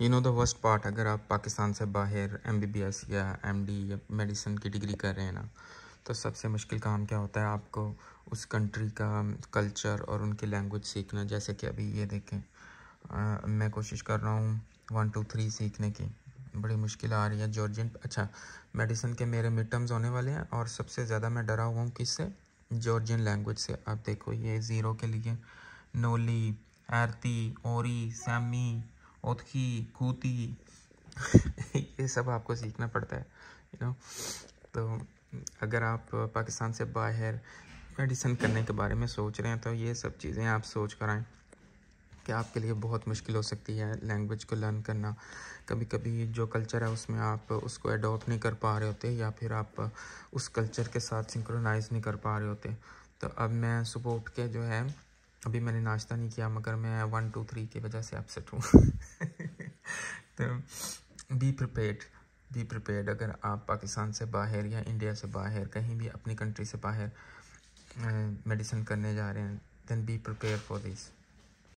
you know the worst part अगर आप पाकिस्तान से बाहर एम बी बी एस या एम डी या मेडिसिन की डिग्री कर रहे हैं ना तो सबसे मुश्किल काम क्या होता है आपको उस कंट्री का कल्चर और उनकी लैंग्वेज सीखना जैसे कि अभी ये देखें आ, मैं कोशिश कर रहा हूँ वन टू थ्री सीखने की बड़ी मुश्किल आ रही है जॉर्जियन अच्छा मेडिसिन के मेरे मिड टर्म्स होने वाले हैं और सबसे ज़्यादा मैं डरा हुआ हूँ किससे जॉर्जियन लैंग्वेज से आप देखो ये ज़ीरो के लिए नोली आरती ओरी सैमी ओतखी कूती ये सब आपको सीखना पड़ता है यू नो तो अगर आप पाकिस्तान से बाहर मेडिसन करने के बारे में सोच रहे हैं तो ये सब चीज़ें आप सोच कर आएँ कि आपके लिए बहुत मुश्किल हो सकती है लैंग्वेज को लर्न करना कभी कभी जो कल्चर है उसमें आप उसको एडोप्ट नहीं कर पा रहे होते या फिर आप उस कल्चर के साथ सिंक्रोनाइज नहीं कर पा रहे होते तो अब मैं सुबह उठ के जो है अभी मैंने नाश्ता नहीं किया मगर मैं वन टू थ्री की वजह से अपसेट हूँ तो बी प्रपेड बी प्रपेड अगर आप पाकिस्तान से बाहर या इंडिया से बाहर कहीं भी अपनी कंट्री से बाहर मेडिसिन करने जा रहे हैं then be prepare for this